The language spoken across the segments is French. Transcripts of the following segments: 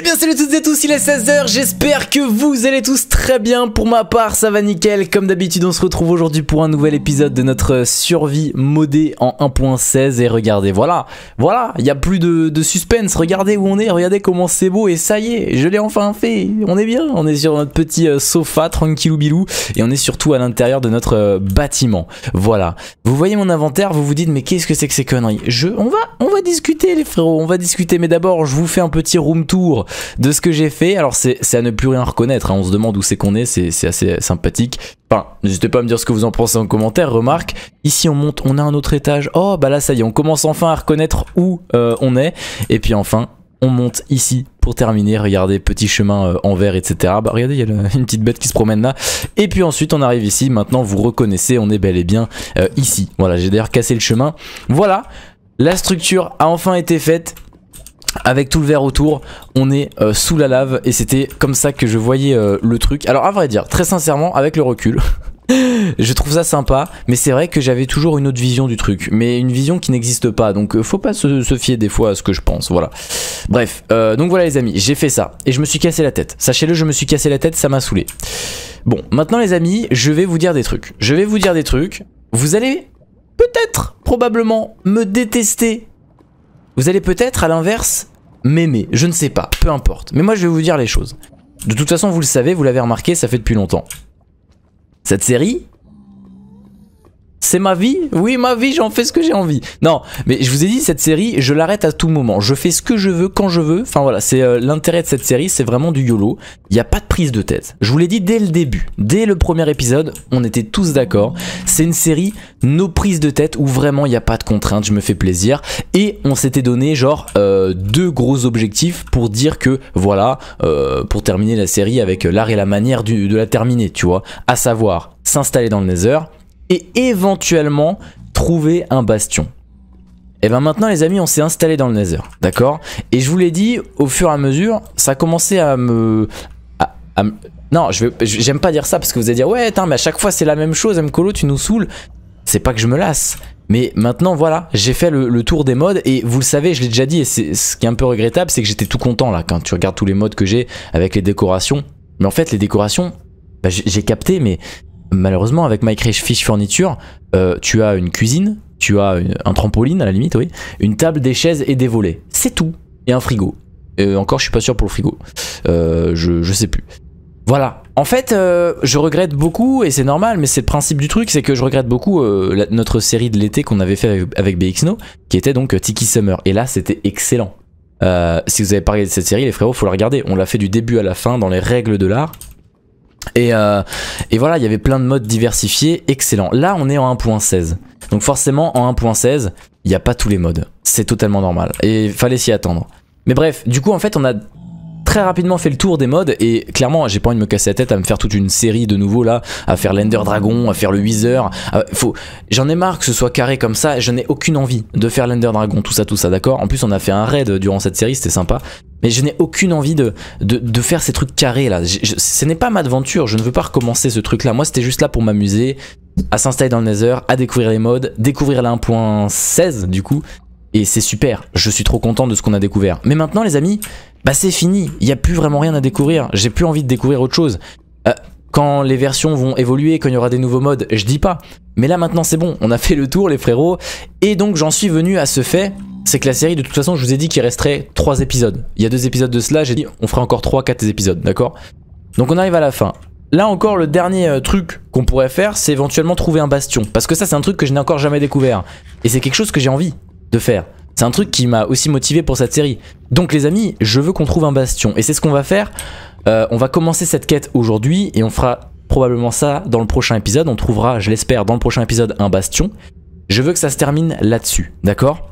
Eh bien salut toutes et tous, il est 16h, j'espère que vous allez tous très bien, pour ma part ça va nickel, comme d'habitude on se retrouve aujourd'hui pour un nouvel épisode de notre survie modée en 1.16 et regardez, voilà, voilà, il n'y a plus de, de, suspense, regardez où on est, regardez comment c'est beau et ça y est, je l'ai enfin fait, on est bien, on est sur notre petit euh, sofa tranquillou bilou et on est surtout à l'intérieur de notre euh, bâtiment, voilà. Vous voyez mon inventaire, vous vous dites mais qu'est-ce que c'est que ces conneries je, on, va, on va discuter les frérots, on va discuter mais d'abord je vous fais un petit room tour de ce que j'ai fait. Alors c'est à ne plus rien reconnaître, hein. on se demande où c'est qu'on est, c'est assez sympathique. Enfin, n'hésitez pas à me dire ce que vous en pensez en commentaire, remarque. Ici on monte, on a un autre étage. Oh bah là ça y est, on commence enfin à reconnaître où euh, on est. Et puis enfin, on monte ici pour terminer, regardez, petit chemin euh, en vert, etc. Bah, regardez, il y a une petite bête qui se promène là. Et puis ensuite, on arrive ici. Maintenant, vous reconnaissez, on est bel et bien euh, ici. Voilà, j'ai d'ailleurs cassé le chemin. Voilà, la structure a enfin été faite avec tout le verre autour, on est euh, sous la lave et c'était comme ça que je voyais euh, le truc. Alors à vrai dire, très sincèrement, avec le recul, je trouve ça sympa, mais c'est vrai que j'avais toujours une autre vision du truc, mais une vision qui n'existe pas, donc euh, faut pas se, fier des fois à ce que je pense, voilà. Bref, donc voilà les amis, j'ai fait ça, et je me suis cassé la tête. Sachez-le, je me suis cassé la tête, ça m'a saoulé. Bon, maintenant les amis, je vais vous dire des trucs. Je vais vous dire des trucs, vous allez peut-être, probablement, me détester vous allez peut-être à l'inverse m'aimer, je ne sais pas, peu importe. Mais moi je vais vous dire les choses. De toute façon vous le savez, vous l'avez remarqué, ça fait depuis longtemps. Cette série, c'est ma vie Oui, ma vie, j'en fais ce que j'ai envie. Non, mais je vous ai dit, cette série, je l'arrête à tout moment. Je fais ce que je veux, quand je veux. Enfin voilà, c'est euh, l'intérêt de cette série, c'est vraiment du YOLO. Il n'y a pas de prise de tête. Je vous l'ai dit dès le début, dès le premier épisode, on était tous d'accord. C'est une série, nos prises de tête, où vraiment il n'y a pas de contraintes, je me fais plaisir. Et on s'était donné genre euh, deux gros objectifs pour dire que voilà, euh, pour terminer la série avec l'art et la manière de la terminer, tu vois. À savoir, s'installer dans le Nether et éventuellement trouver un bastion. Et eh ben maintenant les amis on s'est installé dans le Nether, d'accord Et je vous l'ai dit, au fur et à mesure, ça a commencé à me... Non, j'aime pas dire ça parce que vous allez dire ouais, mais à chaque fois c'est la même chose, Mkolo, tu nous saoules. C'est pas que je me lasse, mais maintenant voilà, j'ai fait le, tour des modes et vous le savez, je l'ai déjà dit et ce qui est un peu regrettable, c'est que j'étais tout content là quand tu regardes tous les modes que j'ai avec les décorations. Mais en fait, les décorations, bah, j'ai capté, mais malheureusement, avec My Crash Fish Furniture, euh, tu as une cuisine, tu as un trampoline à la limite, oui, une table, des chaises et des volets. C'est tout. Et un frigo. encore, je suis pas sûr pour le frigo. Euh, je, sais plus. Voilà. En fait, euh, je regrette beaucoup, et c'est normal, mais c'est le principe du truc, c'est que je regrette beaucoup notre série de l'été qu'on avait fait avec, BXNO, qui était donc Tiki Summer. Et là, c'était excellent. si vous avez pas regardé cette série, les frérots, faut la regarder. On l'a fait du début à la fin dans les règles de l'art. Et, euh, et, voilà, il y avait plein de modes diversifiés, excellent. Là, on est en 1.16. Donc forcément, en 1.16, il n'y a pas tous les modes. C'est totalement normal. Et fallait s'y attendre. Mais bref, du coup, en fait, on a très rapidement fait le tour des modes et clairement j'ai pas envie de me casser la tête à me faire toute une série de nouveau là, à faire l'Ender Dragon, à faire le Weezer. faut... J'en ai marre que ce soit carré comme ça, je n'ai aucune envie de faire l'Ender Dragon, tout ça, tout ça, d'accord En plus on a fait un raid durant cette série, c'était sympa. Mais je n'ai aucune envie de, de, de, faire ces trucs carrés là. ce n'est pas ma aventure, je ne veux pas recommencer ce truc là. Moi c'était juste là pour m'amuser, à s'installer dans le Nether, à découvrir les modes, découvrir la 1.16 du coup. Et c'est super, je suis trop content de ce qu'on a découvert. Mais maintenant les amis, bah c'est fini, il n'y a plus vraiment rien à découvrir, j'ai plus envie de découvrir autre chose. Euh, quand les versions vont évoluer, quand il y aura des nouveaux modes, je dis pas. Mais là maintenant c'est bon, on a fait le tour les frérots, et donc j'en suis venu à ce fait, c'est que la série de toute façon je vous ai dit qu'il resterait 3 épisodes. Il y a deux épisodes de cela, j'ai dit on ferait encore 3-4 épisodes, d'accord Donc on arrive à la fin. Là encore le dernier euh, truc qu'on pourrait faire c'est éventuellement trouver un bastion, parce que ça c'est un truc que je n'ai encore jamais découvert, et c'est quelque chose que j'ai envie de faire. C'est un truc qui m'a aussi motivé pour cette série. Donc les amis, je veux qu'on trouve un bastion. Et c'est ce qu'on va faire. Euh, on va commencer cette quête aujourd'hui et on fera probablement ça dans le prochain épisode. On trouvera, je l'espère, dans le prochain épisode un bastion. Je veux que ça se termine là-dessus, d'accord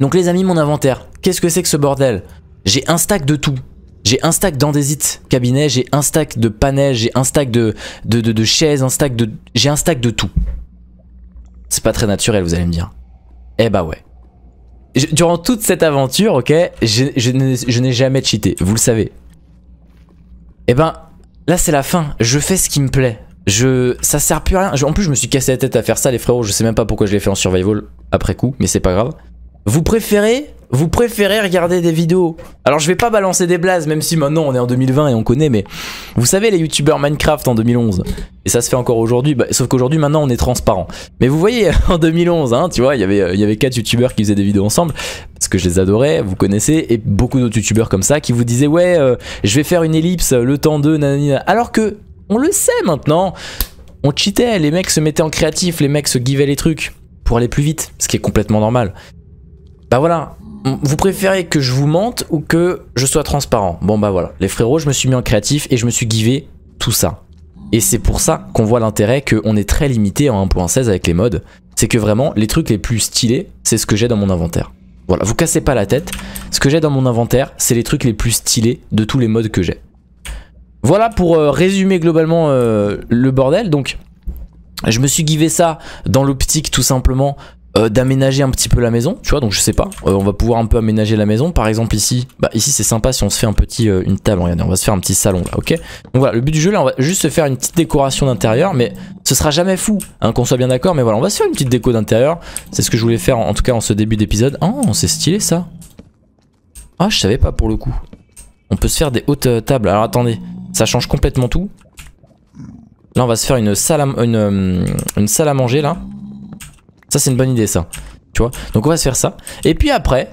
Donc les amis, mon inventaire, qu'est-ce que c'est que ce bordel J'ai un stack de tout. J'ai un stack d'andésite cabinet, j'ai un stack de panais, j'ai un stack de, de, chaises, un stack de... J'ai un stack de tout. C'est pas très naturel, vous allez me dire. Eh bah ouais durant toute cette aventure, ok, je, n'ai jamais cheaté, vous le savez. Et eh ben, là c'est la fin, je fais ce qui me plaît. Je, ça sert plus à rien. en plus, je me suis cassé la tête à faire ça, les frérots. Je sais même pas pourquoi je l'ai fait en survival après coup, mais c'est pas grave. Vous préférez vous préférez regarder des vidéos. Alors je vais pas balancer des blazes, même si maintenant on est en 2020 et on connaît, mais vous savez les youtubeurs Minecraft en 2011, et ça se fait encore aujourd'hui, bah, sauf qu'aujourd'hui maintenant on est transparent. Mais vous voyez, en 2011, hein, tu vois, il y avait, il y avait quatre youtubeurs qui faisaient des vidéos ensemble, parce que je les adorais, vous connaissez, et beaucoup d'autres Youtubers comme ça qui vous disaient ouais, euh, je vais faire une ellipse, le temps de, nanana, alors que on le sait maintenant, on cheatait, les mecs se mettaient en créatif, les mecs se givaient les trucs pour aller plus vite, ce qui est complètement normal. Bah voilà, vous préférez que je vous mente ou que je sois transparent Bon bah voilà, les frérots, je me suis mis en créatif et je me suis givé tout ça. Et c'est pour ça qu'on voit l'intérêt qu'on est très limité en 1.16 avec les modes. C'est que vraiment, les trucs les plus stylés, c'est ce que j'ai dans mon inventaire. Voilà, vous cassez pas la tête. Ce que j'ai dans mon inventaire, c'est les trucs les plus stylés de tous les modes que j'ai. Voilà pour euh, résumer globalement euh, le bordel. Donc, je me suis givé ça dans l'optique tout simplement euh, d'aménager un petit peu la maison, tu vois, donc je sais pas, euh, on va pouvoir un peu aménager la maison, par exemple ici, bah ici c'est sympa si on se fait un petit, euh, une table, regardez, on va se faire un petit salon là, ok Donc voilà, le but du jeu là, on va juste se faire une petite décoration d'intérieur, mais ce sera jamais fou, hein, qu'on soit bien d'accord, mais voilà, on va se faire une petite déco d'intérieur, c'est ce que je voulais faire en, tout cas en ce début d'épisode, oh c'est stylé ça Ah je savais pas pour le coup, on peut se faire des hautes tables, alors attendez, ça change complètement tout Là on va se faire une salle une salle à manger là ça, c'est une bonne idée, ça. Tu vois Donc, on va se faire ça. Et puis après,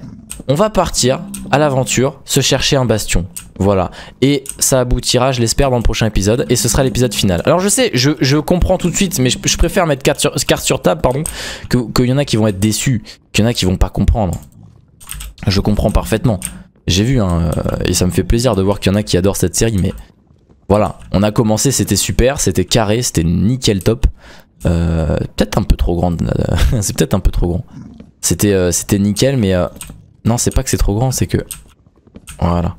on va partir à l'aventure, se chercher un bastion. Voilà. Et ça aboutira, je l'espère, dans le prochain épisode. Et ce sera l'épisode final. Alors je sais, je, comprends tout de suite, mais je, préfère mettre carte sur, sur table, pardon, qu'il y en a qui vont être déçus, qu'il y en a qui vont pas comprendre. Je comprends parfaitement. J'ai vu, hein, euh, et ça me fait plaisir de voir qu'il y en a qui adorent cette série, mais voilà. On a commencé, c'était super, c'était carré, c'était nickel top. Euh, peut-être un peu trop grande. Euh, c'est peut-être un peu trop grand. C'était euh, nickel, mais non, c'est pas que c'est trop grand, c'est que voilà.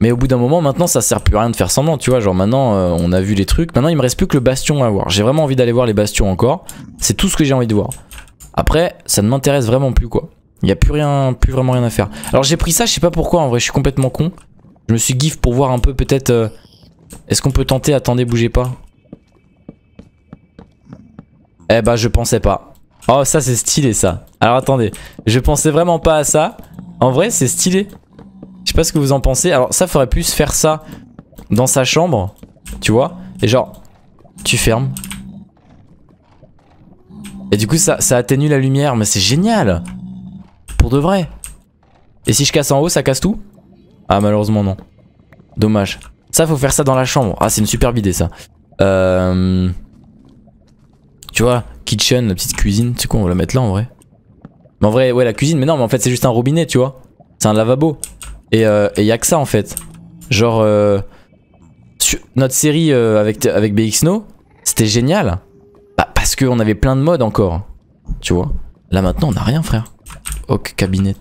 Mais au bout d'un moment, maintenant, ça sert plus à rien de faire semblant, tu vois. Genre maintenant, on a vu les trucs. Maintenant, il me reste plus que le bastion à voir. J'ai vraiment envie d'aller voir les bastions encore. C'est tout ce que j'ai envie de voir. Après, ça ne m'intéresse vraiment plus, quoi. Il n'y a plus rien, plus vraiment rien à faire. Alors j'ai pris ça, je sais pas pourquoi. En vrai, je suis complètement con. Je me suis gif pour voir un peu peut-être. Est-ce qu'on peut tenter Attendez, bougez pas. Eh bah je pensais pas. Oh ça c'est stylé ça. Alors attendez, je pensais vraiment pas à ça. En vrai c'est stylé. Je sais pas ce que vous en pensez. Alors ça ferait plus faire ça dans sa chambre, tu vois. Et genre, tu fermes. Et du coup ça, ça atténue la lumière, mais c'est génial. Pour de vrai. Et si je casse en haut, ça casse tout Ah malheureusement non. Dommage. Ça faut faire ça dans la chambre. Ah c'est une superbe idée ça. Euh... Tu vois, kitchen, la petite cuisine. Tu sais quoi, on va la mettre là en vrai. Mais en vrai, ouais, la cuisine, mais non, mais en fait, c'est juste un robinet, tu vois. C'est un lavabo. Et il euh, y a que ça en fait. Genre, euh, notre série euh, avec, avec BXNO, c'était génial. Bah, parce qu'on avait plein de modes encore. Tu vois. Là maintenant, on n'a rien, frère. Ok, cabinet.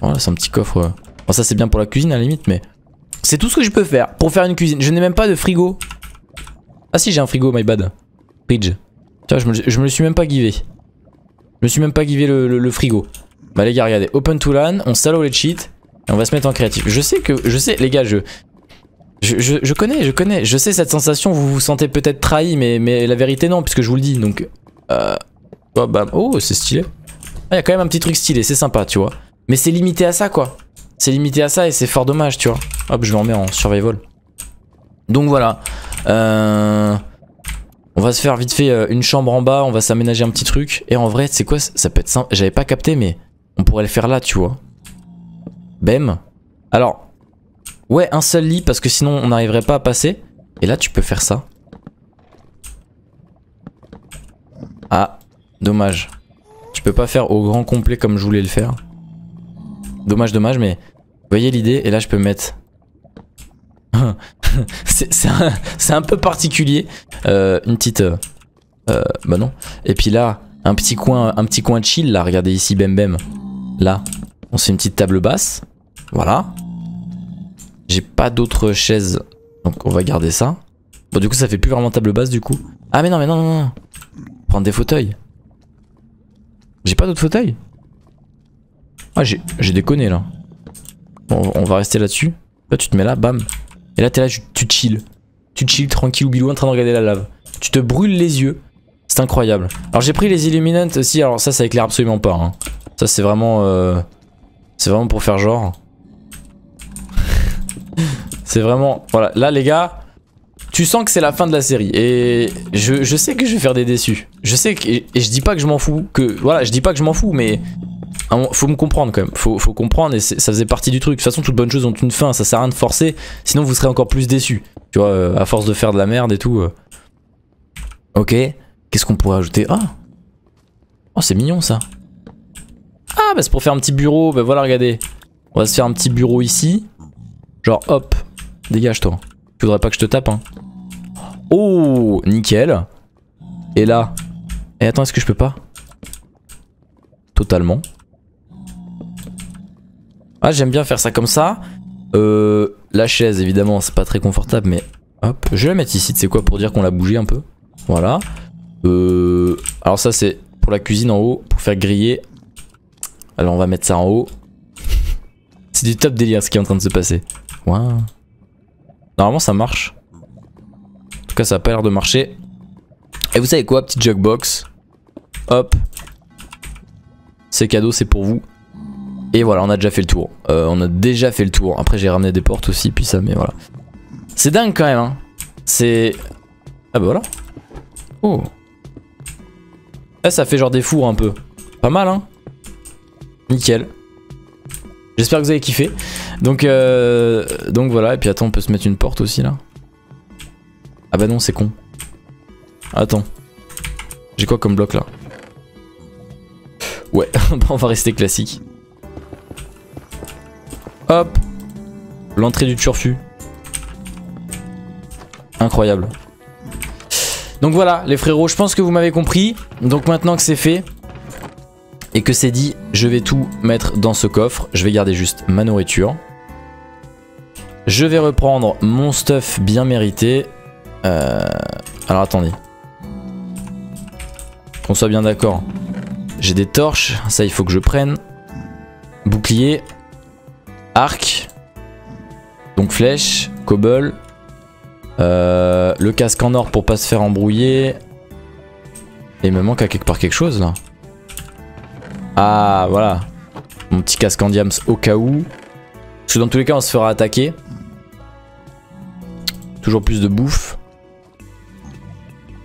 Voilà, oh, c'est un petit coffre. Bon, ça, c'est bien pour la cuisine à limite, mais. C'est tout ce que je peux faire pour faire une cuisine. Je n'ai même pas de frigo. Ah si, j'ai un frigo, my bad tu vois je me, je me suis même pas givé. Je me suis même pas givé le, frigo. Bah les gars, regardez. Open to LAN, on salo les cheats. Et on va se mettre en créatif. Je sais que... Je sais, les gars, je... Je, connais, je connais. Je sais cette sensation, vous vous sentez peut-être trahi, mais, mais la vérité non, puisque je vous le dis. Donc... oh, bah, oh c'est stylé. Ah, il y a quand même un petit truc stylé, c'est sympa, tu vois. Mais c'est limité à ça, quoi. C'est limité à ça et c'est fort dommage, tu vois. Hop, je m'en mets en survival. Donc voilà. Euh... On va se faire vite fait euh, une chambre en bas, on va s'aménager un petit truc. Et en vrai, c'est quoi Ça peut être simple. J'avais pas capté, mais on pourrait le faire là, tu vois. Bam. Alors, ouais, un seul lit parce que sinon on n'arriverait pas à passer. Et là, tu peux faire ça. Ah, dommage. Je peux pas faire au grand complet comme je voulais le faire. Dommage, dommage, mais vous voyez l'idée. Et là, je peux mettre c'est un, peu particulier. Euh, une petite... Euh, euh, bah non. Et puis là, un petit coin, un petit coin chill, là. Regardez ici, Bem Bem. Là, on se fait une petite table basse. Voilà. J'ai pas d'autres chaises. Donc on va garder ça. Bon, du coup, ça fait plus vraiment table basse, du coup. Ah, mais non, mais non, non, non. Prendre des fauteuils. J'ai pas d'autres fauteuils Ah, j'ai déconné, là. on va rester là-dessus. Là, tu te mets là, bam. Et là, t'es là, tu, tu chill. Tu chill tranquille ou bilou en train de regarder la lave. Tu te brûles les yeux. C'est incroyable. Alors j'ai pris les Illuminantes aussi. Alors ça, ça éclaire absolument pas. Hein. Ça, c'est vraiment... Euh, c'est vraiment pour faire genre. c'est vraiment... Voilà. Là, les gars, tu sens que c'est la fin de la série. Et je, sais que je vais faire des déçus. Je sais que. Et, je dis pas que je m'en fous. Que, voilà, je dis pas que je m'en fous, mais. Faut me comprendre quand même, faut, faut comprendre et ça faisait partie du truc. De toute façon, toutes bonnes choses ont une fin, ça sert à rien de forcer, sinon vous serez encore plus déçus. Tu vois, euh, à force de faire de la merde et tout. Euh. Ok, qu'est-ce qu'on pourrait ajouter Ah Oh, c'est mignon ça. Ah, bah c'est pour faire un petit bureau, bah voilà, regardez. On va se faire un petit bureau ici. Genre, hop, dégage-toi. Tu voudrais pas que je te tape, hein. Oh, nickel. Et là. Et attends, est-ce que je peux pas Totalement. Ah, j'aime bien faire ça comme ça. Euh, la chaise, évidemment, c'est pas très confortable, mais hop. Je vais la mettre ici, c'est quoi pour dire qu'on l'a bougé un peu. Voilà. Euh, alors ça, c'est pour la cuisine en haut, pour faire griller. Alors on va mettre ça en haut. c'est du top délire ce qui est en train de se passer. Waouh. Normalement ça marche. En tout cas ça a pas l'air de marcher. Et vous savez quoi, petite jukebox Hop. C'est cadeau, c'est pour vous. Et voilà, on a déjà fait le tour. Euh, on a déjà fait le tour. Après j'ai ramené des portes aussi, puis ça, mais voilà. C'est dingue quand même, hein. C'est... Ah bah voilà. Oh. Eh, ça fait genre des fours un peu. Pas mal, hein. Nickel. J'espère que vous avez kiffé. Donc, euh, donc voilà, et puis attends, on peut se mettre une porte aussi là Ah bah non, c'est con. Attends. J'ai quoi comme bloc là Ouais, on va rester classique. Hop L'entrée du turfu. Incroyable. Donc voilà, les frérots, je pense que vous m'avez compris. Donc maintenant que c'est fait et que c'est dit, je vais tout mettre dans ce coffre. Je vais garder juste ma nourriture. Je vais reprendre mon stuff bien mérité. Euh, alors attendez. Qu'on soit bien d'accord. J'ai des torches, ça il faut que je prenne. Bouclier. Arc. Donc flèche, cobble. Euh, le casque en or pour pas se faire embrouiller. Et il me manque à quelque part quelque chose là. Ah voilà. Mon petit casque en diams au cas où. Parce que dans tous les cas on se fera attaquer. Toujours plus de bouffe.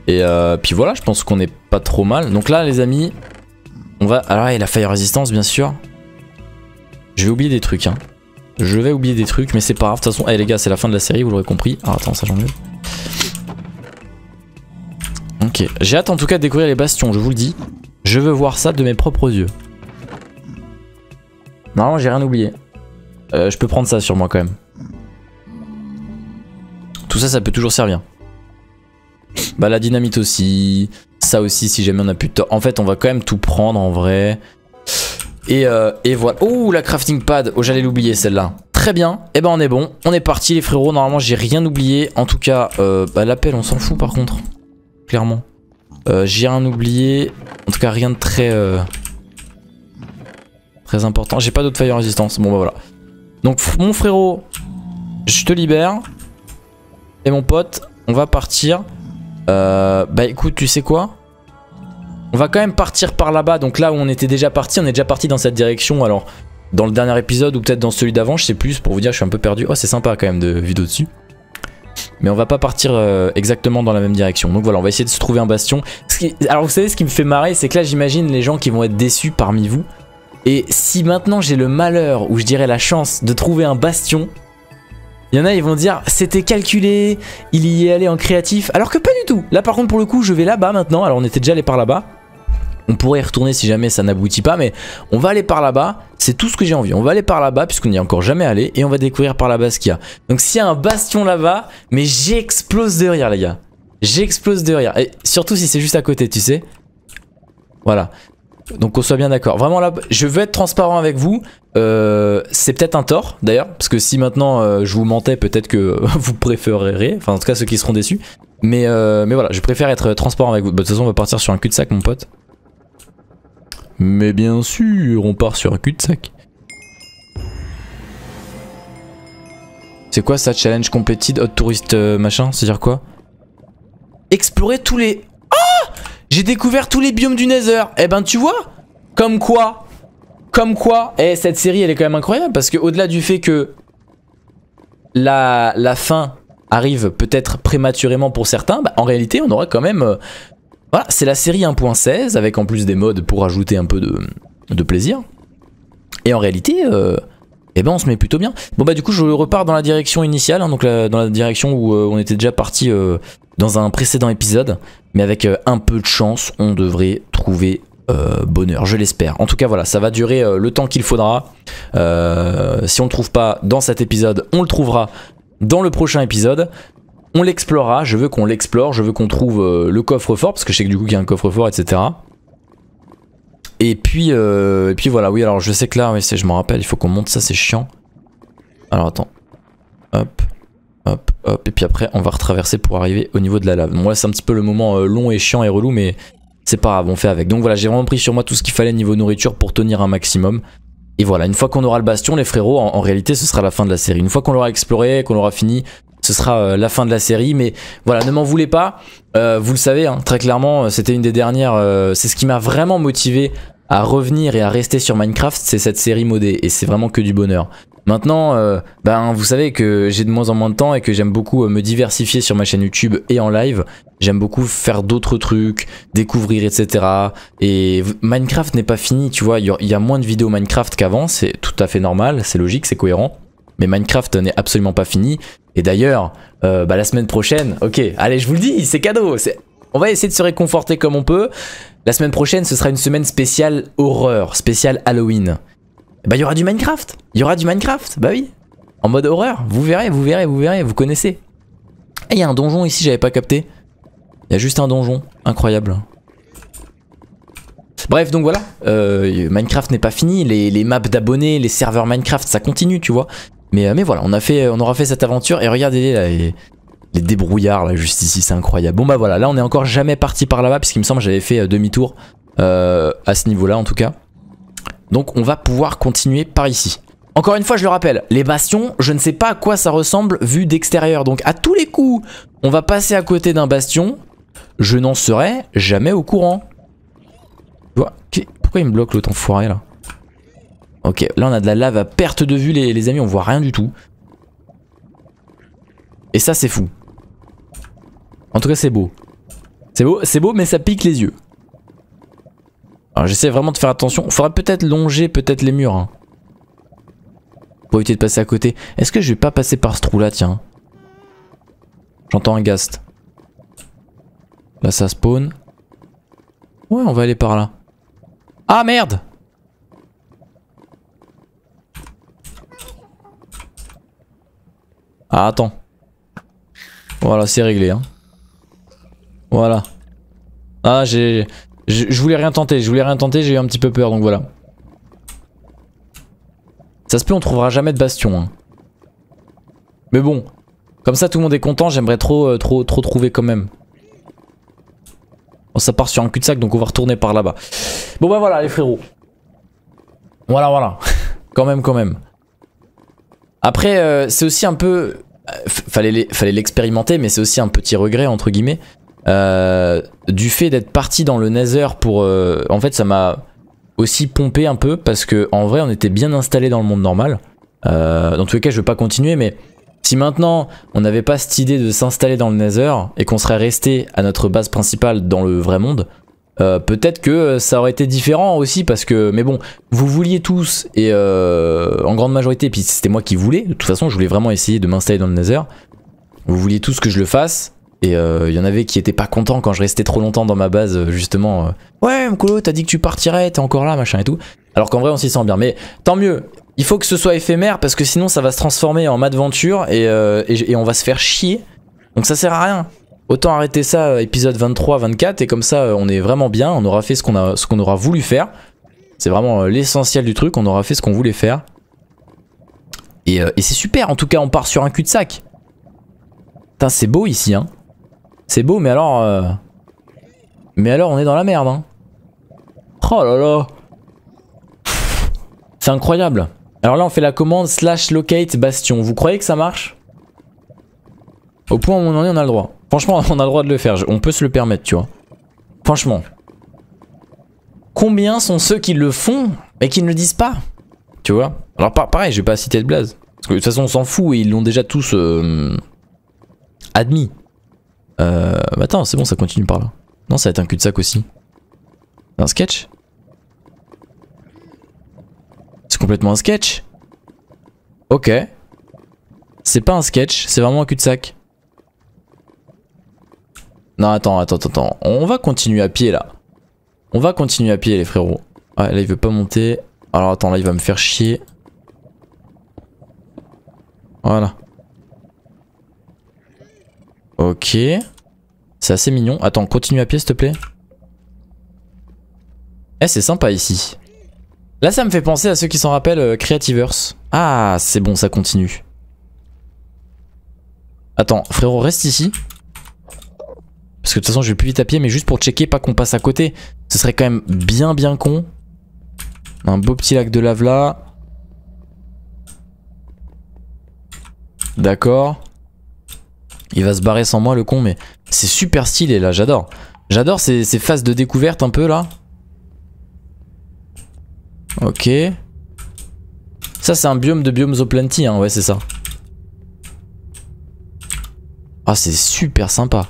Et euh, puis voilà, je pense qu'on est pas trop mal. Donc là, les amis, on va... Alors, et la fire résistance, bien sûr. Je vais oublier des trucs, hein. Je vais oublier des trucs, mais c'est pas grave. De toute façon, hey, eh, les gars, c'est la fin de la série, vous l'aurez compris. Ah, attends, ça ai. Ok. J'ai hâte en tout cas de découvrir les bastions, je vous le dis. Je veux voir ça de mes propres yeux. Normalement, j'ai rien oublié. Euh, je peux prendre ça sur moi quand même. Tout ça, ça peut toujours servir. Bah la dynamite aussi. Ça aussi, si jamais on a plus de temps. En fait, on va quand même tout prendre en vrai. Et, euh, voilà. Oh, la crafting pad. Oh, j'allais l'oublier celle-là. Très bien. Et eh ben, on est bon. On est parti, les frérots. Normalement, j'ai rien oublié. En tout cas, euh, bah, l'appel, on s'en fout par contre. Clairement. Euh, j'ai rien oublié. En tout cas, rien de très. Euh, très important. J'ai pas d'autres failles en résistance. Bon, bah voilà. Donc, mon frérot, je te libère. Et mon pote, on va partir. Euh, bah écoute, tu sais quoi On va quand même partir par là-bas. Donc là où on était déjà parti, on est déjà parti dans cette direction. Alors, dans le dernier épisode ou peut-être dans celui d'avant, je sais plus. Pour vous dire, je suis un peu perdu. Oh, c'est sympa quand même de dau dessus. Mais on va pas partir euh, exactement dans la même direction. Donc voilà, on va essayer de se trouver un bastion. Alors vous savez, ce qui me fait marrer, c'est que là j'imagine les gens qui vont être déçus parmi vous. Et si maintenant j'ai le malheur, ou je dirais la chance, de trouver un bastion, il y en a, ils vont dire c'était calculé, il y est allé en créatif, alors que pas du tout. Là par contre pour le coup, je vais là-bas maintenant. Alors on était déjà allé par là-bas. On pourrait y retourner si jamais ça n'aboutit pas, mais on va aller par là-bas. C'est tout ce que j'ai envie. On va aller par là-bas puisqu'on n'y est encore jamais allé et on va découvrir par là-bas ce qu'il y a. Donc s'il y a un bastion là-bas, mais j'explose de rire les gars. J'explose de rire. Et surtout si c'est juste à côté, tu sais. Voilà. Donc on soit bien d'accord. Vraiment là, je veux être transparent avec vous. Euh, c'est peut-être un tort d'ailleurs, parce que si maintenant euh, je vous mentais, peut-être que vous préférerez, enfin en tout cas ceux qui seront déçus. Mais, euh, mais voilà, je préfère être transparent avec vous. Bah, de toute façon, on va partir sur un cul-de-sac, mon pote. Mais bien sûr, on part sur un cul-de-sac. C'est quoi ça, challenge compétit, hot touriste machin C'est-à-dire quoi Explorer tous les j'ai découvert tous les biomes du Nether. Eh ben, tu vois Comme quoi Comme quoi Et eh, cette série, elle est quand même incroyable parce que au-delà du fait que la, la fin arrive peut-être prématurément pour certains, bah, en réalité, on aura quand même... Euh, voilà, c'est la série 1.16 avec en plus des modes pour ajouter un peu de, de plaisir. Et en réalité... Euh, et eh ben on se met plutôt bien. Bon bah du coup je repars dans la direction initiale, hein, donc dans la direction où euh, on était déjà parti euh, dans un précédent épisode, mais avec euh, un peu de chance on devrait trouver bonheur, je l'espère. En tout cas voilà, ça va durer le temps qu'il faudra. si on le trouve pas dans cet épisode, on le trouvera dans le prochain épisode. On l'explorera, je veux qu'on l'explore, je veux qu'on trouve le coffre-fort, parce que je sais que du coup il y a un coffre-fort, etc. Et puis, euh, puis voilà, oui, alors je sais que là, je m'en rappelle, il faut qu'on monte ça, c'est chiant. Alors attends. Hop, hop, hop. Et puis après, on va retraverser pour arriver au niveau de la lave. moi c'est un petit peu le moment euh, long et chiant et relou, mais c'est pas grave, on fait avec. Donc voilà, j'ai vraiment pris sur moi tout ce qu'il fallait niveau nourriture pour tenir un maximum. Et voilà, une fois qu'on aura le bastion, les frérots, en, en, réalité, ce sera la fin de la série. Une fois qu'on l'aura exploré, qu'on l'aura fini, ce sera euh, la fin de la série. Mais voilà, ne m'en voulez pas. Euh, vous le savez, hein, très clairement, euh, c'était une des dernières. c'est ce qui m'a vraiment motivé à revenir et à rester sur Minecraft, c'est cette série modée et c'est vraiment que du bonheur. Maintenant, ben, vous savez que j'ai de moins en moins de temps et que j'aime beaucoup me diversifier sur ma chaîne YouTube et en live. J'aime beaucoup faire d'autres trucs, découvrir, etc. Et Minecraft n'est pas fini, tu vois. Il y a moins de vidéos Minecraft qu'avant, c'est tout à fait normal, c'est logique, c'est cohérent. Mais Minecraft n'est absolument pas fini. Et d'ailleurs, euh, bah, la semaine prochaine, ok, allez, je vous le dis, c'est cadeau. On va essayer de se réconforter comme on peut. La semaine prochaine, ce sera une semaine spéciale horreur, spéciale Halloween. Eh bah, il y aura du Minecraft. Il y aura du Minecraft, bah oui. En mode horreur. Vous verrez, vous verrez, vous verrez, vous connaissez. il y a un donjon ici, j'avais pas capté. Il y a juste un donjon. Incroyable. Bref, donc voilà, euh, Minecraft n'est pas fini, les maps d'abonnés, les serveurs Minecraft, ça continue, tu vois. Euh, mais, voilà, on, euh, on aura fait cette aventure et regardez les, débrouillards là juste ici, c'est incroyable. Bon bah voilà, là on est encore jamais parti par là-bas puisqu'il me semble que j'avais fait euh, demi-tour à ce niveau-là en tout cas. Donc on va pouvoir continuer par ici. Encore une fois, je le rappelle, les bastions, je ne sais pas à quoi ça ressemble vu d'extérieur. Donc à tous les coups, on va passer à côté d'un bastion. Je n'en serai jamais au courant. Pourquoi il me bloque l'autre enfoiré là Ok, là on a de la lave à perte de vue les, les amis, on voit rien du tout. Et ça c'est fou. En tout cas c'est beau. C'est beau, c'est beau mais ça pique les yeux. Alors j'essaie vraiment de faire attention. Faudrait peut-être longer peut-être les murs. Hein. Pour éviter de passer à côté. Est-ce que je vais pas passer par ce trou là tiens J'entends un gast. Là ça spawn. Ouais on va aller par là. Ah merde Ah, attends. Voilà, c'est réglé. Hein. Voilà. Ah, j'ai... Je voulais rien tenter, je voulais rien tenter, j'ai eu un petit peu peur, donc voilà. Ça se peut, on trouvera jamais de bastion. Hein. Mais bon, comme ça tout le monde est content, j'aimerais trop, euh, trop, trop trouver quand même. Bon, ça part sur un cul-de-sac, donc on va retourner par là-bas. Bon bah voilà les frérots. Voilà, voilà. quand même, quand même. Après, euh, c'est aussi un peu... Euh, fallait l'expérimenter, mais c'est aussi un petit regret entre guillemets euh, du fait d'être parti dans le Nether pour. Euh, en fait, ça m'a aussi pompé un peu parce que vrai, on était bien installé dans le monde normal. dans tous les cas, je veux pas continuer, mais si maintenant on n'avait pas cette idée de s'installer dans le Nether et qu'on serait resté à notre base principale dans le vrai monde, euh, peut-être que euh, ça aurait été différent aussi parce que mais bon vous vouliez tous et euh, en grande majorité puis c'était moi qui voulais de toute façon je voulais vraiment essayer de m'installer dans le Nether vous vouliez tous que je le fasse et il y en avait qui étaient pas contents quand je restais trop longtemps dans ma base justement ouais Mkolo t'as dit que tu partirais t'es encore là machin et tout alors qu'en vrai on s'y sent bien mais tant mieux il faut que ce soit éphémère parce que sinon ça va se transformer en adventure et, et, et on va se faire chier donc ça sert à rien Autant arrêter ça euh, épisode 23, 24 et comme ça euh, on est vraiment bien, on aura fait ce qu'on aura voulu faire. C'est vraiment euh, l'essentiel du truc, on aura fait ce qu'on voulait faire. Et, et c'est super, en tout cas on part sur un cul-de-sac. Putain c'est beau ici hein. C'est beau mais alors... Mais alors on est dans la merde hein. Oh là là C'est incroyable. Alors là on fait la commande slash locate bastion. Vous croyez que ça marche Au point où on en est on a le droit. Franchement, on a le droit de le faire. On peut se le permettre, tu vois. Franchement. Combien sont ceux qui le font et qui ne le disent pas Tu vois Alors pareil, je vais pas citer de blaze. Parce que de toute façon, on s'en fout et ils l'ont déjà tous euh, admis. Euh, bah, attends, c'est bon, ça continue par là. Non, ça va être un cul-de-sac aussi. Un sketch C'est complètement un sketch Ok. C'est pas un sketch, c'est vraiment un cul-de-sac. Non, attends, attends, attends. On va continuer à pied là. On va continuer à pied les frérots. Ouais, là il veut pas monter. Alors attends, là il va me faire chier. Voilà. Ok. C'est assez mignon. Attends, continue à pied s'il te plaît. Eh, c'est sympa ici. Là, ça me fait penser à ceux qui s'en rappellent euh, Ah, c'est bon, ça continue. Attends, frérot, reste ici. Parce que de toute façon, je vais plus vite à pied, mais juste pour checker, pas qu'on passe à côté. Ce serait quand même bien, bien con. Un beau petit lac de lave là. D'accord. Il va se barrer sans moi, le con, mais c'est super stylé là, j'adore. J'adore ces, phases de découverte un peu là. Ok. Ça, c'est un biome de biomes au plenty, hein, ouais, c'est ça. Ah, c'est super sympa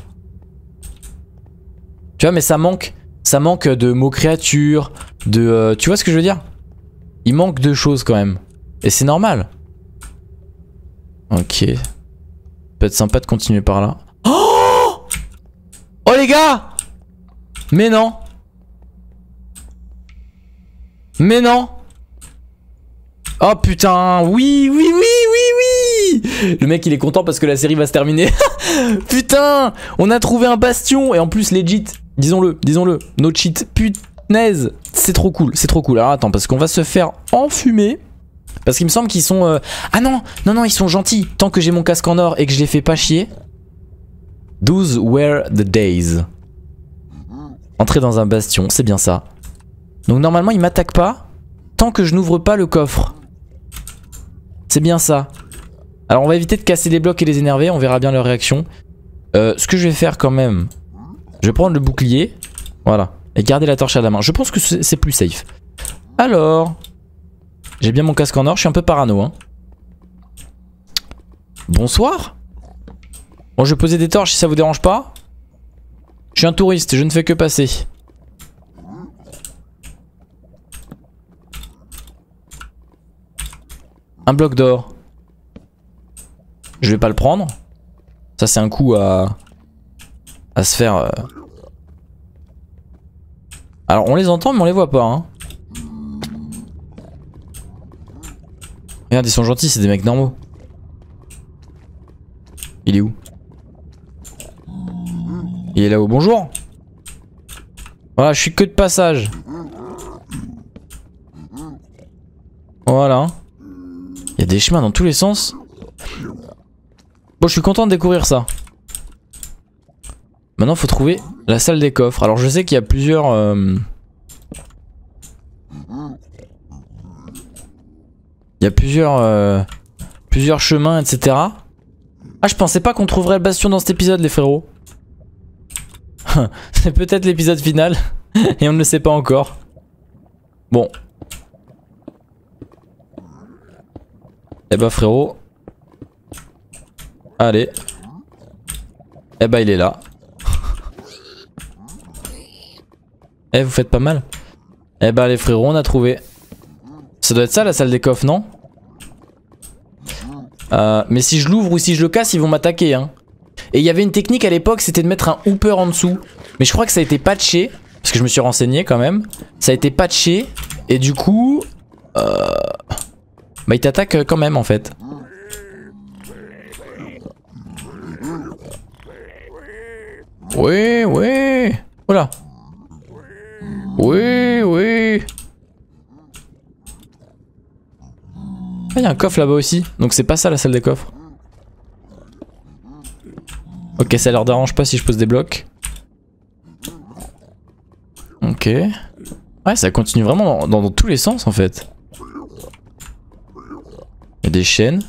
mais ça manque, ça manque de mots créatures, de... Euh, tu vois ce que je veux dire Il manque de choses quand même. Et c'est normal. Ok. Peut être sympa de continuer par là. Oh Oh les gars Mais non Mais non Oh putain Oui, oui, oui, oui, oui Le mec il est content parce que la série va se terminer. putain On a trouvé un bastion et en plus legit, Disons-le, disons-le. No cheat. Putnaise, C'est trop cool, c'est trop cool. Alors attends, parce qu'on va se faire enfumer. Parce qu'il me semble qu'ils sont... Euh, ah non, non, non, ils sont gentils. Tant que j'ai mon casque en or et que je les fais pas chier. Those were the days. Entrer dans un bastion, c'est bien ça. Donc normalement, ils m'attaquent pas tant que je n'ouvre pas le coffre. C'est bien ça. Alors on va éviter de casser les blocs et les énerver, on verra bien leur réaction. Euh, ce que je vais faire quand même, je vais prendre le bouclier. Voilà. Et garder la torche à la main. Je pense que c'est plus safe. Alors. J'ai bien mon casque en or. Je suis un peu parano. Hein. Bonsoir. Bon, je vais poser des torches si ça vous dérange pas. Je suis un touriste. Je ne fais que passer. Un bloc d'or. Je vais pas le prendre. Ça, c'est un coup à à se faire... Euh. Alors on les entend mais on les voit pas. Hein. Regarde, ils sont gentils, c'est des mecs normaux. Il est où Il est là-haut. Bonjour Voilà, je suis que de passage. Voilà. Il y a des chemins dans tous les sens. Bon, je suis content de découvrir ça. Maintenant, faut trouver la salle des coffres. Alors, je sais qu'il y a plusieurs... Euh, il y a plusieurs... Euh, plusieurs chemins, etc. Ah, je pensais pas qu'on trouverait le bastion dans cet épisode, les frérots. C'est peut-être l'épisode final. et on ne le sait pas encore. Bon. Eh bah, frérot. Allez. Eh bah, il est là. Eh, vous faites pas mal Eh bah ben, les frérots, on a trouvé. Ça doit être ça la salle des coffres, non euh, Mais si je l'ouvre ou si je le casse, ils vont m'attaquer. Hein. Et il y avait une technique à l'époque, c'était de mettre un hooper en dessous. Mais je crois que ça a été patché, parce que je me suis renseigné quand même. Ça a été patché, et du coup... Euh, bah ils t'attaquent euh, quand même en fait. Oui, ouais. Voilà. Oh oui, oui. Il ah, y a un coffre là-bas aussi. Donc c'est pas ça la salle des coffres. Ok, ça leur dérange pas si je pose des blocs. Ok. Ouais, ça continue vraiment dans, tous les sens en fait. Il des chaînes.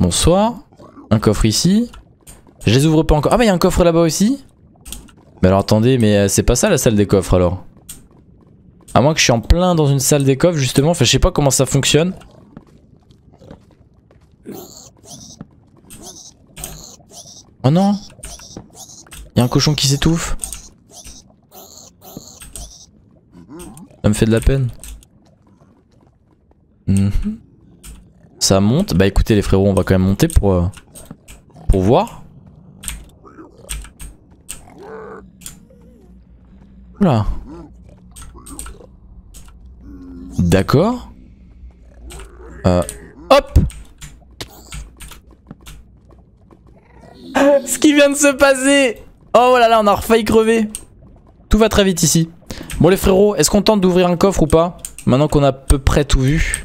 Bonsoir. Un coffre ici. Je les ouvre pas encore. Ah bah il y a un coffre là-bas aussi. Mais alors attendez, mais euh, c'est pas ça la salle des coffres alors À moins que je suis en plein dans une salle des coffres justement, enfin je sais pas comment ça fonctionne. Oh non Y'a un cochon qui s'étouffe Ça me fait de la peine. Mhm. Ça monte Bah écoutez les frérots, on va quand même monter pour, euh, pour voir. Oula. D'accord. Euh, hop ah, Ce qui vient de se passer Oh là là, on a refailli crever Tout va très vite ici. Bon les frérots, est-ce qu'on tente d'ouvrir un coffre ou pas Maintenant qu'on a à peu près tout vu.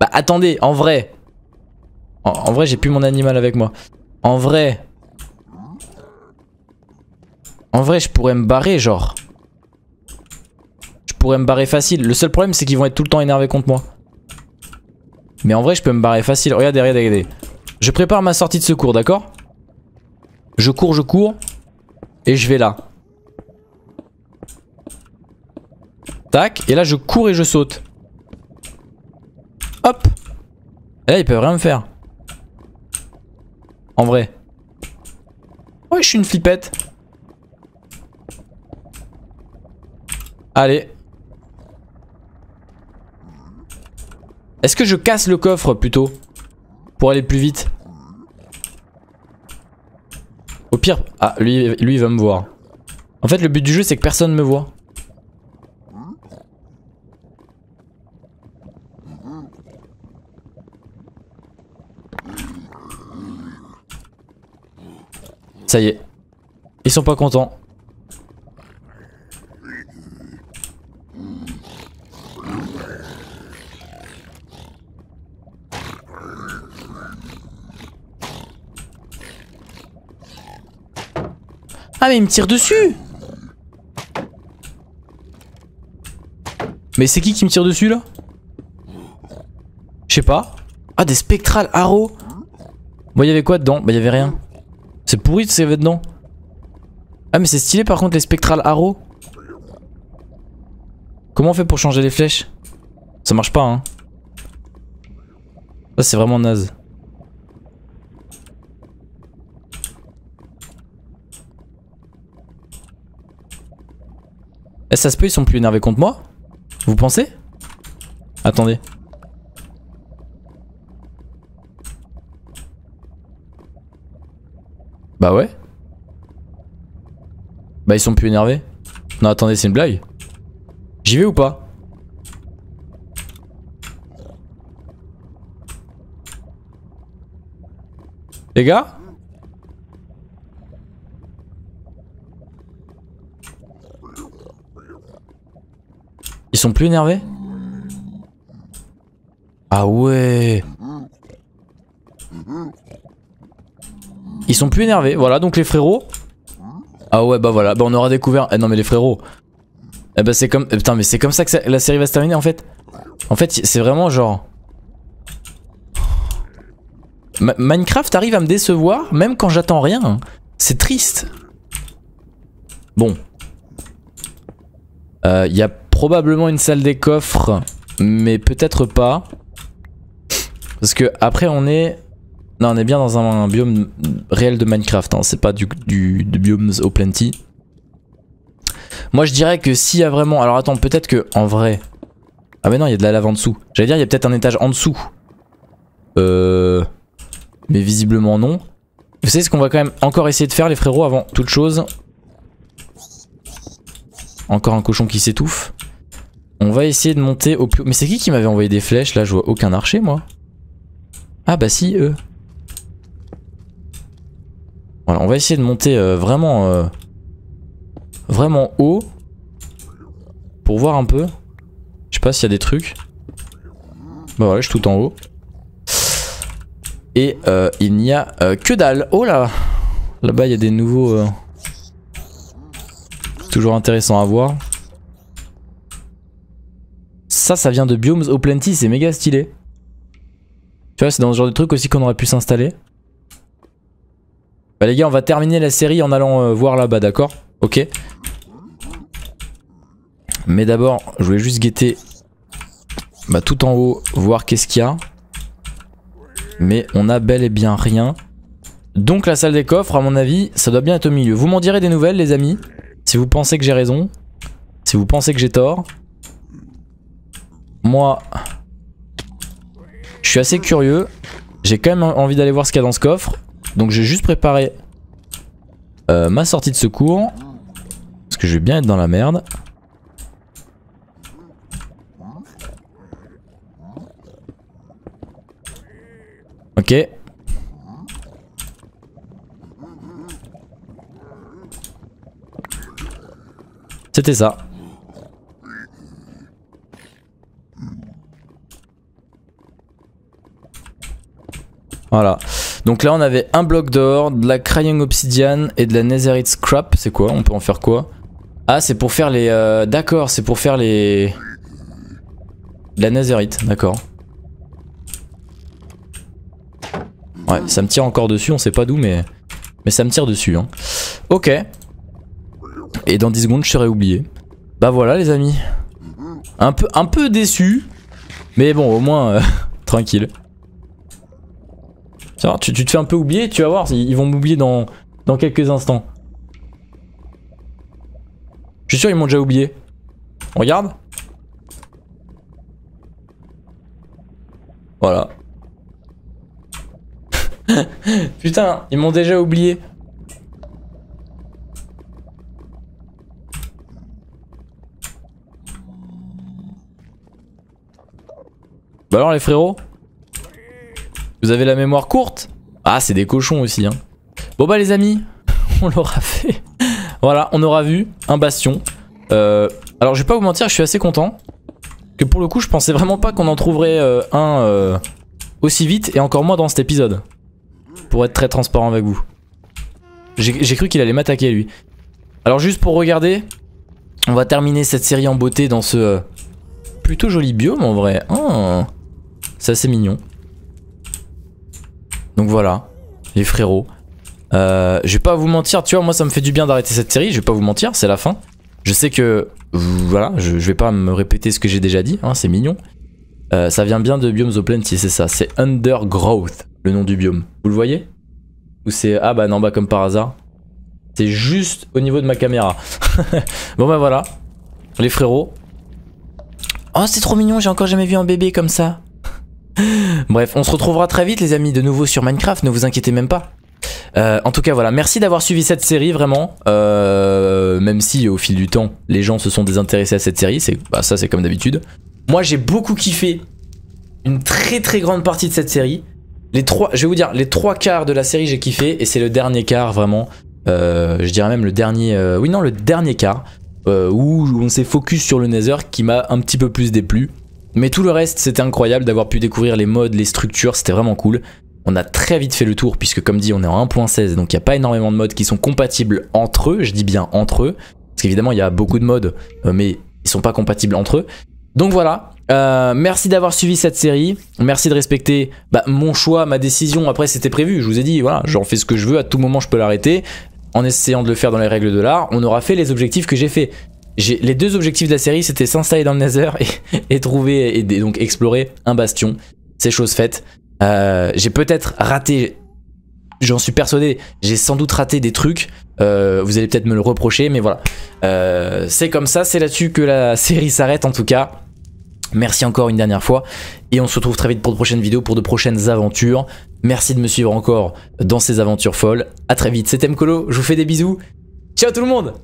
Bah attendez, en vrai. En, en vrai, j'ai plus mon animal avec moi. En vrai, en vrai, je pourrais me barrer, genre. Je pourrais me barrer facile. Le seul problème, c'est qu'ils vont être tout le temps énervés contre moi. Mais en vrai, je peux me barrer facile. Regardez, regardez, regardez. Je prépare ma sortie de secours, d'accord Je cours, je cours. Et je vais là. Tac. Et là, je cours et je saute. Hop. Et eh, là, ils peuvent rien me faire. En vrai. Ouais, je suis une flippette. Allez. Est-ce que je casse le coffre plutôt Pour aller plus vite Au pire... Ah, lui, lui il va me voir. En fait, le but du jeu, c'est que personne me voit. Ça y est. Ils sont pas contents. Ah mais il me tire dessus Mais c'est qui qui me tire dessus là Je sais pas. Ah des spectrales arrow Bon il y avait quoi dedans Bah il y avait rien. C'est pourri ce qu'il y avait dedans. Ah mais c'est stylé par contre les spectrales arrow Comment on fait pour changer les flèches Ça marche pas hein. Ça c'est vraiment naze. que ça se peut, ils sont plus énervés contre moi Vous pensez Attendez. Bah ouais. Bah ils sont plus énervés. Non attendez, c'est une blague. J'y vais ou pas Les gars Ils sont plus énervés Ah ouais Ils sont plus énervés. Voilà, donc les frérots. Ah ouais, bah voilà. Bah on aura découvert. Eh non, mais les frérots. Eh bah c'est comme. Eh, putain, mais c'est comme ça que la série va se terminer en fait. En fait, c'est vraiment genre. Minecraft arrive à me décevoir même quand j'attends rien. C'est triste. Bon. Il euh, y a probablement une salle des coffres, mais peut-être pas. Parce que après on est... Non, on est bien dans un, biome réel de Minecraft, hein. c'est pas du, du, biomes au plenty. Moi je dirais que s'il y a vraiment... Alors attends, peut-être que en vrai... Ah mais non, il y a de la lave en dessous. J'allais dire, il y a peut-être un étage en dessous. Euh... Mais visiblement non. Vous savez ce qu'on va quand même encore essayer de faire les frérots avant toute chose Encore un cochon qui s'étouffe. On va essayer de monter au plus... Mais c'est qui qui m'avait envoyé des flèches Là, je vois aucun archer, moi. Ah bah si, eux. Voilà, on va essayer de monter euh, vraiment... Euh, vraiment haut. Pour voir un peu. Je sais pas s'il y a des trucs. Bah voilà, je suis tout en haut. Et euh, il n'y a que dalle. Oh là Là-bas, il y a des nouveaux... Toujours intéressant à voir. Ça, ça vient de Biomes au Plenty, c'est méga stylé. Tu vois, c'est dans ce genre de truc aussi qu'on aurait pu s'installer. Bah les gars, on va terminer la série en allant euh, voir là-bas, d'accord Ok. Mais d'abord, je voulais juste guetter bah, tout en haut, voir qu'est-ce qu'il y a. Mais on a bel et bien rien. Donc la salle des coffres, à mon avis, ça doit bien être au milieu. Vous m'en direz des nouvelles, les amis Si vous pensez que j'ai raison, si vous pensez que j'ai tort, moi, je suis assez curieux. J'ai quand même envie d'aller voir ce qu'il y a dans ce coffre. Donc j'ai juste préparé euh, ma sortie de secours. Parce que je vais bien être dans la merde. Ok. C'était ça. Voilà. Donc là, on avait un bloc d'or, de la Crying Obsidian et de la Netherite Scrap. C'est quoi On peut en faire quoi Ah, c'est pour faire les... Euh, d'accord, c'est pour faire les... De la Netherite, d'accord. Ouais, ça me tire encore dessus, on sait pas d'où, mais... Mais ça me tire dessus, hein. Ok. Et dans 10 secondes, je serai oublié. Bah voilà, les amis. Un peu, un peu déçu. Mais bon, au moins, euh, tranquille tu, te fais un peu oublier, tu vas voir, ils, vont m'oublier dans, dans quelques instants. Je suis sûr ils m'ont déjà oublié. regarde. Voilà. Putain, ils m'ont déjà oublié. Bah alors les frérots vous avez la mémoire courte Ah, c'est des cochons aussi. Hein. Bon bah les amis, on l'aura fait. voilà, on aura vu un bastion. Euh, alors je vais pas vous mentir, je suis assez content. Que pour le coup, je pensais vraiment pas qu'on en trouverait euh, un euh, aussi vite et encore moins dans cet épisode. Pour être très transparent avec vous. J'ai cru qu'il allait m'attaquer lui. Alors juste pour regarder, on va terminer cette série en beauté dans ce plutôt joli biome en vrai. Ah, c'est assez mignon. Donc voilà, les frérots. Euh, je vais pas vous mentir, tu vois, moi ça me fait du bien d'arrêter cette série, je vais pas vous mentir, c'est la fin. Je sais que, voilà, je, vais pas me répéter ce que j'ai déjà dit, hein, c'est mignon. Euh, ça vient bien de Biomes Plenty, c'est ça, c'est Undergrowth, le nom du biome. Vous le voyez Ou c'est, ah bah non, bah comme par hasard. C'est juste au niveau de ma caméra. bon bah voilà, les frérots. Oh c'est trop mignon, j'ai encore jamais vu un bébé comme ça. Bref, on se retrouvera très vite les amis de nouveau sur Minecraft, ne vous inquiétez même pas. Euh, en tout cas voilà, merci d'avoir suivi cette série vraiment, euh, même si au fil du temps les gens se sont désintéressés à cette série, bah, ça c'est comme d'habitude. Moi j'ai beaucoup kiffé une très très grande partie de cette série. Les trois, je vais vous dire, les trois quarts de la série j'ai kiffé et c'est le dernier quart vraiment, euh, je dirais même le dernier, oui non le dernier quart, où on s'est focus sur le Nether qui m'a un petit peu plus déplu. Mais tout le reste, c'était incroyable d'avoir pu découvrir les modes, les structures, c'était vraiment cool. On a très vite fait le tour puisque comme dit on est en 1.16 donc il n'y a pas énormément de modes qui sont compatibles entre eux, je dis bien entre eux, parce qu'évidemment il y a beaucoup de modes euh, mais ils sont pas compatibles entre eux. Donc voilà, euh, merci d'avoir suivi cette série, merci de respecter bah, mon choix, ma décision, après c'était prévu, je vous ai dit voilà, j'en fais ce que je veux, à tout moment je peux l'arrêter, en essayant de le faire dans les règles de l'art, on aura fait les objectifs que j'ai fait les deux objectifs de la série, c'était s'installer dans le Nether et, trouver et, donc explorer un bastion. C'est chose faite. Euh, j'ai peut-être raté, j'en suis persuadé, j'ai sans doute raté des trucs. Euh, vous allez peut-être me le reprocher, mais voilà. Euh, c'est comme ça, c'est là-dessus que la série s'arrête en tout cas. Merci encore une dernière fois et on se retrouve très vite pour de prochaines vidéos, pour de prochaines aventures. Merci de me suivre encore dans ces aventures folles. À très vite, c'était Mkolo, je vous fais des bisous. Ciao tout le monde